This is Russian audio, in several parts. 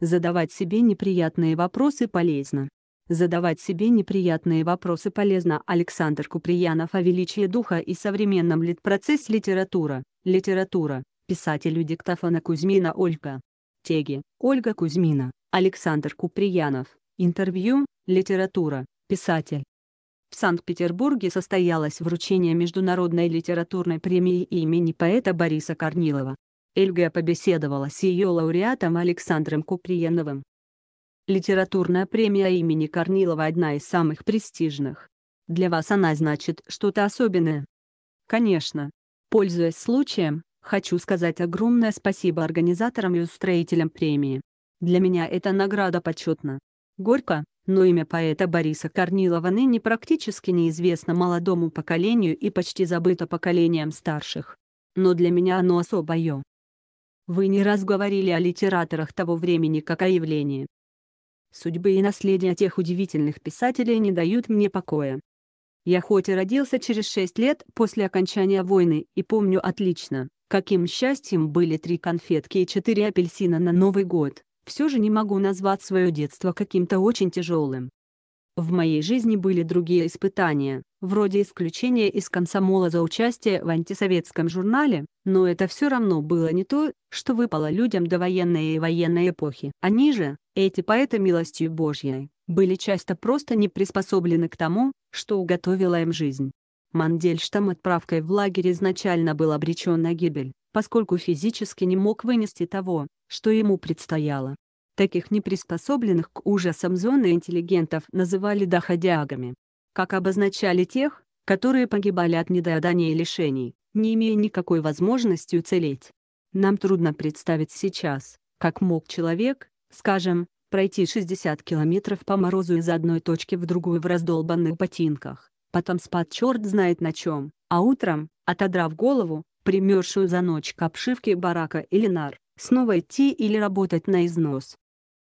Задавать себе неприятные вопросы полезно. Задавать себе неприятные вопросы полезно. Александр Куприянов о величии духа и современном литпроцесс литература. Литература. Писателю диктофона Кузьмина Ольга. Теги. Ольга Кузьмина. Александр Куприянов. Интервью. Литература. Писатель. В Санкт-Петербурге состоялось вручение Международной литературной премии имени поэта Бориса Корнилова. Эльга побеседовала с ее лауреатом Александром Куприеновым. Литературная премия имени Корнилова одна из самых престижных. Для вас она значит что-то особенное. Конечно. Пользуясь случаем, хочу сказать огромное спасибо организаторам и устроителям премии. Для меня эта награда почетна. Горько, но имя поэта Бориса Корнилова ныне практически неизвестно молодому поколению и почти забыто поколением старших. Но для меня оно особое. Вы не раз говорили о литераторах того времени как о явлении. Судьбы и наследие тех удивительных писателей не дают мне покоя. Я хоть и родился через шесть лет после окончания войны и помню отлично, каким счастьем были три конфетки и четыре апельсина на Новый год, все же не могу назвать свое детство каким-то очень тяжелым. В моей жизни были другие испытания, вроде исключения из комсомола за участие в антисоветском журнале, но это все равно было не то, что выпало людям до военной и военной эпохи. Они же, эти поэты милостью Божьей, были часто просто не приспособлены к тому, что уготовила им жизнь. Мандельштам отправкой в лагерь изначально был обречен на гибель, поскольку физически не мог вынести того, что ему предстояло. Таких неприспособленных к ужасам зоны интеллигентов называли доходягами. Как обозначали тех, которые погибали от недоедания и лишений, не имея никакой возможности уцелеть. Нам трудно представить сейчас, как мог человек, скажем, пройти 60 километров по морозу из одной точки в другую в раздолбанных ботинках, потом спать черт знает на чем, а утром, отодрав голову, примершую за ночь к обшивке барака или нар, снова идти или работать на износ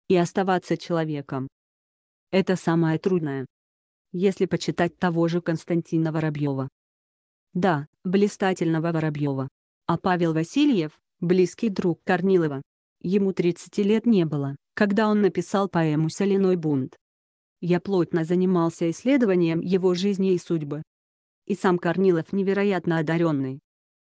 и оставаться человеком. Это самое трудное. Если почитать того же Константина Воробьева. Да, блистательного Воробьева. А Павел Васильев – близкий друг Корнилова. Ему 30 лет не было, когда он написал поэму «Соляной бунт». Я плотно занимался исследованием его жизни и судьбы. И сам Корнилов невероятно одаренный.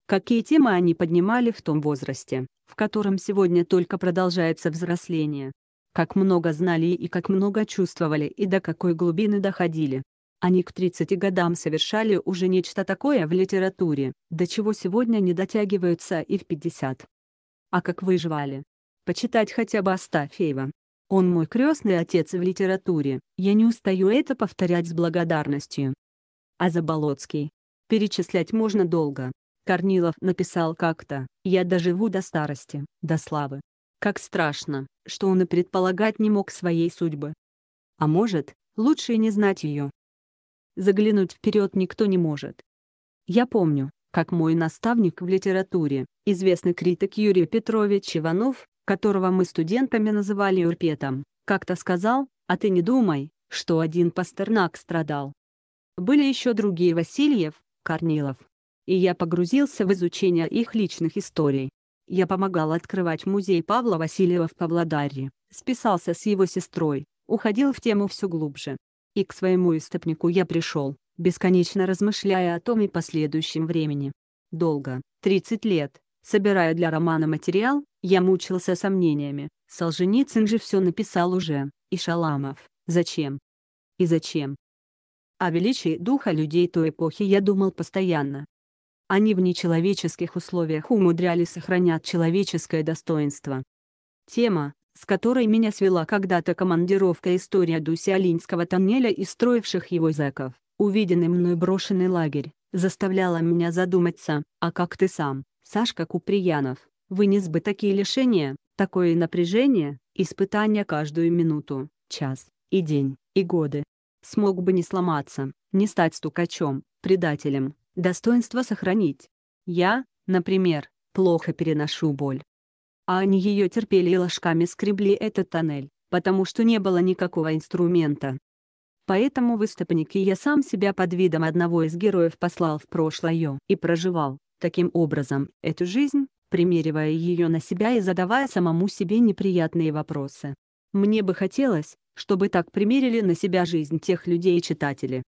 Какие темы они поднимали в том возрасте, в котором сегодня только продолжается взросление как много знали и как много чувствовали и до какой глубины доходили. Они к 30 годам совершали уже нечто такое в литературе, до чего сегодня не дотягиваются и в 50. А как выживали? Почитать хотя бы Астафеева. Он мой крестный отец в литературе, я не устаю это повторять с благодарностью. А Заболоцкий? Перечислять можно долго. Корнилов написал как-то «Я доживу до старости, до славы, как страшно, что он и предполагать не мог своей судьбы. А может, лучше и не знать ее. Заглянуть вперед никто не может. Я помню, как мой наставник в литературе, известный критик Юрий Петрович Иванов, которого мы студентами называли Урпетом, как-то сказал, а ты не думай, что один Пастернак страдал. Были еще другие Васильев, Корнилов. И я погрузился в изучение их личных историй. Я помогал открывать музей Павла Васильева в Павлодаре, списался с его сестрой, уходил в тему все глубже. И к своему истопнику я пришел, бесконечно размышляя о том и последующем времени. Долго, 30 лет, собирая для романа материал, я мучился сомнениями. Солженицын же все написал уже, и Шаламов, зачем? И зачем? О величии духа людей той эпохи я думал постоянно, они в нечеловеческих условиях умудрялись сохранять человеческое достоинство. Тема, с которой меня свела когда-то командировка «История Дусиолинского тоннеля» и строивших его зэков, увиденный мной брошенный лагерь, заставляла меня задуматься, а как ты сам, Сашка Куприянов, вынес бы такие лишения, такое напряжение, испытания каждую минуту, час, и день, и годы. Смог бы не сломаться, не стать стукачом, предателем, достоинство сохранить. Я, например, плохо переношу боль. А они ее терпели и ложками скребли этот тоннель, потому что не было никакого инструмента. Поэтому выступники я сам себя под видом одного из героев послал в прошлое и проживал, таким образом, эту жизнь, примеривая ее на себя и задавая самому себе неприятные вопросы. Мне бы хотелось, чтобы так примерили на себя жизнь тех людей и читатели,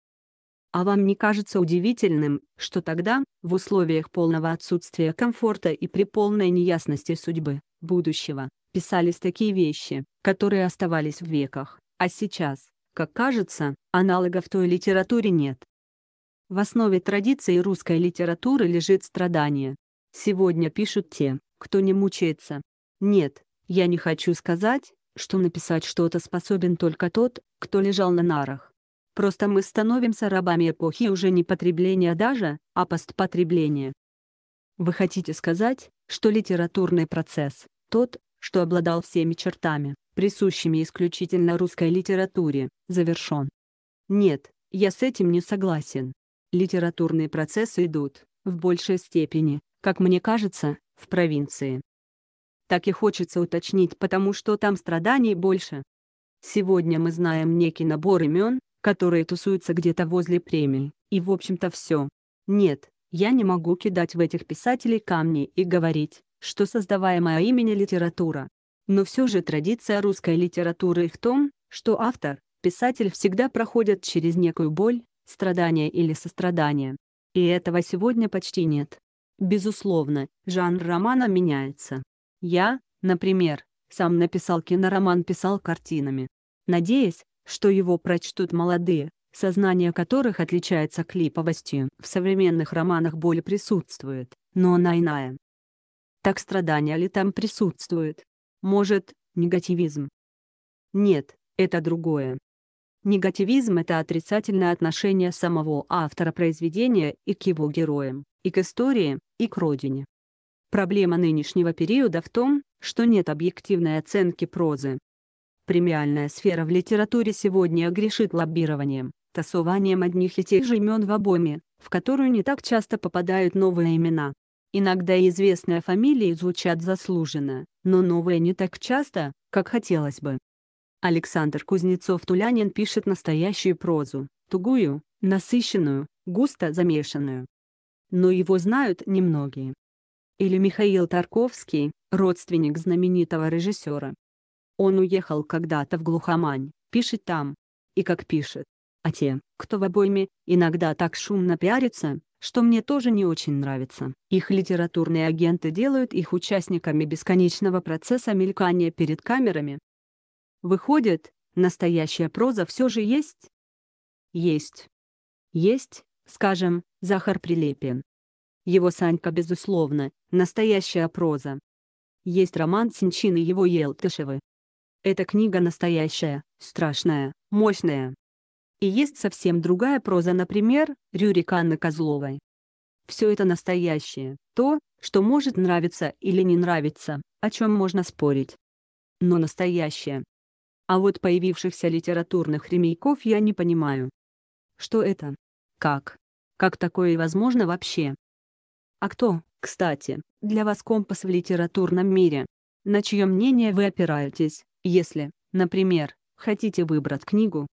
а вам не кажется удивительным, что тогда, в условиях полного отсутствия комфорта и при полной неясности судьбы, будущего, писались такие вещи, которые оставались в веках, а сейчас, как кажется, аналогов той литературе нет. В основе традиции русской литературы лежит страдание. Сегодня пишут те, кто не мучается. Нет, я не хочу сказать, что написать что-то способен только тот, кто лежал на нарах Просто мы становимся рабами эпохи уже не потребления даже, а постпотребления. Вы хотите сказать, что литературный процесс, тот, что обладал всеми чертами, присущими исключительно русской литературе, завершен? Нет, я с этим не согласен. Литературные процессы идут, в большей степени, как мне кажется, в провинции. Так и хочется уточнить, потому что там страданий больше. Сегодня мы знаем некий набор имен, которые тусуются где-то возле премии, и в общем-то все. Нет, я не могу кидать в этих писателей камни и говорить, что создаваемая имени литература. Но все же традиция русской литературы в том, что автор, писатель всегда проходят через некую боль, страдания или сострадание. И этого сегодня почти нет. Безусловно, жанр романа меняется. Я, например, сам написал кинороман писал картинами. надеюсь что его прочтут молодые, сознание которых отличается клиповостью. В современных романах боль присутствует, но она иная. Так страдания ли там присутствуют? Может, негативизм? Нет, это другое. Негативизм — это отрицательное отношение самого автора произведения и к его героям, и к истории, и к родине. Проблема нынешнего периода в том, что нет объективной оценки прозы, Премиальная сфера в литературе сегодня грешит лоббированием, тасованием одних и тех же имен в обойме, в которую не так часто попадают новые имена. Иногда известные фамилии звучат заслуженно, но новые не так часто, как хотелось бы. Александр Кузнецов-Тулянин пишет настоящую прозу, тугую, насыщенную, густо замешанную. Но его знают немногие. Или Михаил Тарковский, родственник знаменитого режиссера, он уехал когда-то в глухомань, пишет там. И как пишет. А те, кто в обойме, иногда так шумно пиарятся, что мне тоже не очень нравится. Их литературные агенты делают их участниками бесконечного процесса мелькания перед камерами. Выходит, настоящая проза все же есть? Есть. Есть, скажем, Захар Прилепин. Его Санька, безусловно, настоящая проза. Есть роман Синчин и его Елтышевы, эта книга настоящая, страшная, мощная. И есть совсем другая проза, например, Рюрик Анны Козловой. Все это настоящее, то, что может нравиться или не нравиться, о чем можно спорить. Но настоящее. А вот появившихся литературных ремейков я не понимаю. Что это? Как? Как такое и возможно вообще? А кто, кстати, для вас компас в литературном мире? На чье мнение вы опираетесь? Если, например, хотите выбрать книгу,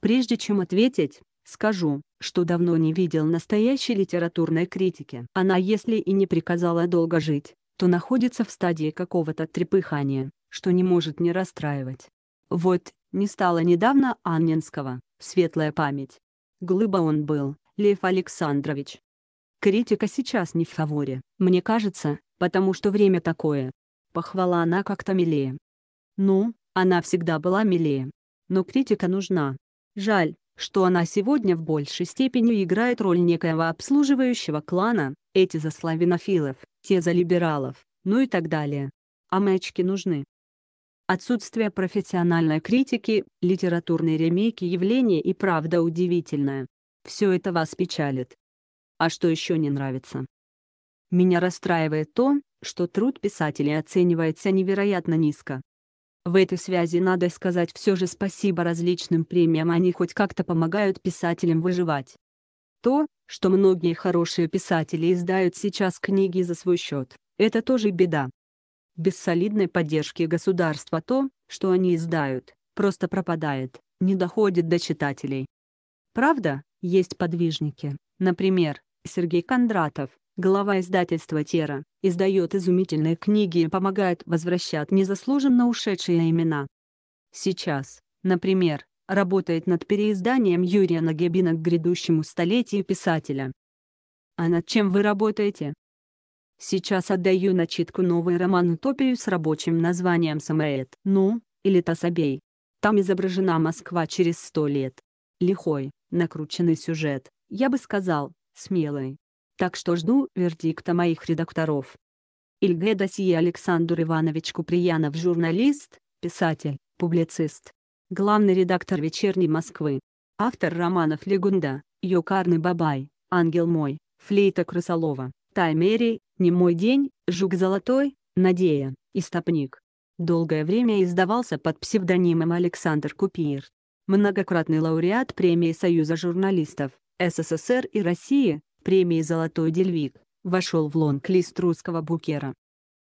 прежде чем ответить, скажу, что давно не видел настоящей литературной критики. Она если и не приказала долго жить, то находится в стадии какого-то трепыхания, что не может не расстраивать. Вот, не стало недавно Анненского, светлая память. Глыба он был, Лев Александрович. Критика сейчас не в фаворе, мне кажется, потому что время такое. Похвала она как-то милее, ну, она всегда была милее. Но критика нужна. Жаль, что она сегодня в большей степени играет роль некоего обслуживающего клана, эти за славянофилов, те за либералов, ну и так далее. А мячки нужны. Отсутствие профессиональной критики, литературные ремейки явление и правда удивительное. Все это вас печалит. А что еще не нравится? Меня расстраивает то, что труд писателей оценивается невероятно низко. В этой связи надо сказать все же спасибо различным премиям, они хоть как-то помогают писателям выживать. То, что многие хорошие писатели издают сейчас книги за свой счет, это тоже беда. Без солидной поддержки государства то, что они издают, просто пропадает, не доходит до читателей. Правда, есть подвижники, например, Сергей Кондратов, Глава издательства Тера, издает изумительные книги и помогает возвращать незаслуженно ушедшие имена. Сейчас, например, работает над переизданием Юрия Нагибина к грядущему столетию писателя. А над чем вы работаете? Сейчас отдаю начитку новый роман-утопию с рабочим названием «Самоэт», ну, или «Тасабей». Там изображена Москва через сто лет. Лихой, накрученный сюжет, я бы сказал, смелый, так что жду вердикта моих редакторов. Ильгедасия Александр Иванович Куприянов журналист, писатель, публицист. Главный редактор «Вечерней Москвы». Автор романов «Легунда», «Йокарный Бабай», «Ангел мой», «Флейта Крысолова», «Таймери», «Немой день», «Жук золотой», «Надея», «Истопник». Долгое время издавался под псевдонимом Александр Купир. Многократный лауреат премии Союза журналистов, СССР и России, премии «Золотой дельвик» вошел в лонг-лист русского букера.